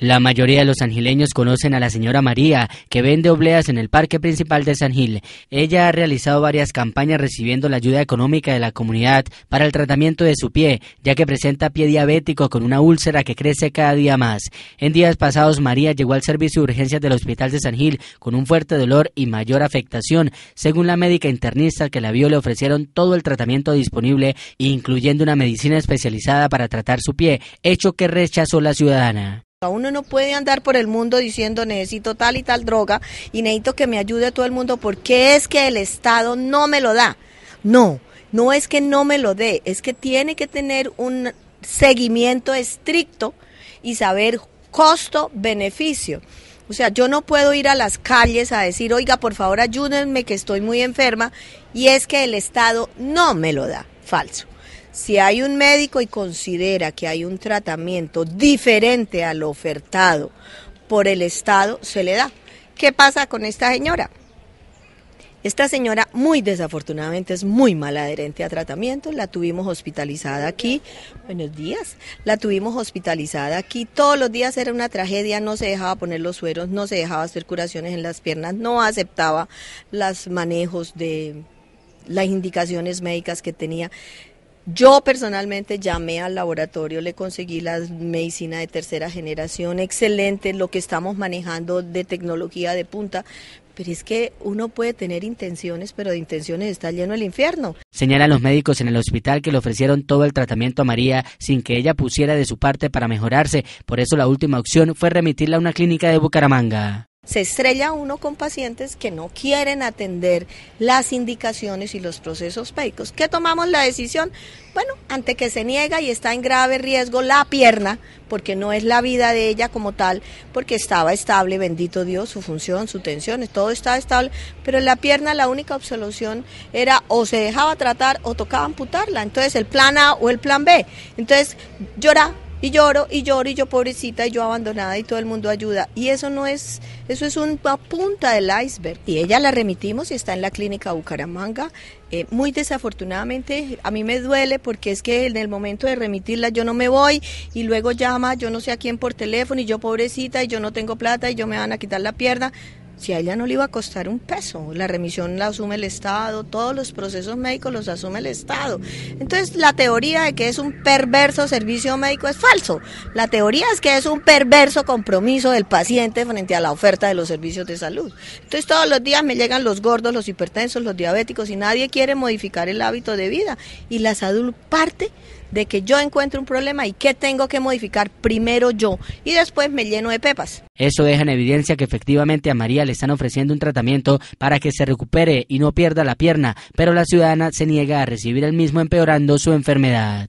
La mayoría de los angileños conocen a la señora María, que vende obleas en el parque principal de San Gil. Ella ha realizado varias campañas recibiendo la ayuda económica de la comunidad para el tratamiento de su pie, ya que presenta pie diabético con una úlcera que crece cada día más. En días pasados, María llegó al servicio de urgencias del hospital de San Gil con un fuerte dolor y mayor afectación. Según la médica internista que la vio, le ofrecieron todo el tratamiento disponible, incluyendo una medicina especializada para tratar su pie, hecho que rechazó la ciudadana. Uno no puede andar por el mundo diciendo necesito tal y tal droga y necesito que me ayude todo el mundo porque es que el Estado no me lo da. No, no es que no me lo dé, es que tiene que tener un seguimiento estricto y saber costo-beneficio. O sea, yo no puedo ir a las calles a decir, oiga, por favor ayúdenme que estoy muy enferma y es que el Estado no me lo da. Falso. Si hay un médico y considera que hay un tratamiento diferente al ofertado por el Estado, se le da. ¿Qué pasa con esta señora? Esta señora muy desafortunadamente es muy mal adherente a tratamientos, la tuvimos hospitalizada aquí, buenos días, la tuvimos hospitalizada aquí, todos los días era una tragedia, no se dejaba poner los sueros, no se dejaba hacer curaciones en las piernas, no aceptaba los manejos de las indicaciones médicas que tenía. Yo personalmente llamé al laboratorio, le conseguí la medicina de tercera generación, excelente lo que estamos manejando de tecnología de punta, pero es que uno puede tener intenciones, pero de intenciones está lleno el infierno. Señalan los médicos en el hospital que le ofrecieron todo el tratamiento a María sin que ella pusiera de su parte para mejorarse. Por eso la última opción fue remitirla a una clínica de Bucaramanga se estrella uno con pacientes que no quieren atender las indicaciones y los procesos médicos. ¿Qué tomamos la decisión? Bueno, ante que se niega y está en grave riesgo la pierna, porque no es la vida de ella como tal, porque estaba estable, bendito Dios, su función, su tensión, todo estaba estable, pero la pierna la única absolución era o se dejaba tratar o tocaba amputarla. Entonces el plan A o el plan B. Entonces llora y lloro y lloro y yo pobrecita y yo abandonada y todo el mundo ayuda. Y eso no es, eso es una punta del iceberg. Y ella la remitimos y está en la clínica Bucaramanga. Eh, muy desafortunadamente a mí me duele porque es que en el momento de remitirla yo no me voy y luego llama yo no sé a quién por teléfono y yo pobrecita y yo no tengo plata y yo me van a quitar la pierna si a ella no le iba a costar un peso. La remisión la asume el Estado, todos los procesos médicos los asume el Estado. Entonces, la teoría de que es un perverso servicio médico es falso. La teoría es que es un perverso compromiso del paciente frente a la oferta de los servicios de salud. Entonces, todos los días me llegan los gordos, los hipertensos, los diabéticos y nadie quiere modificar el hábito de vida. Y la salud parte de que yo encuentro un problema y que tengo que modificar primero yo y después me lleno de pepas. Eso deja en evidencia que efectivamente a María le están ofreciendo un tratamiento para que se recupere y no pierda la pierna, pero la ciudadana se niega a recibir el mismo empeorando su enfermedad.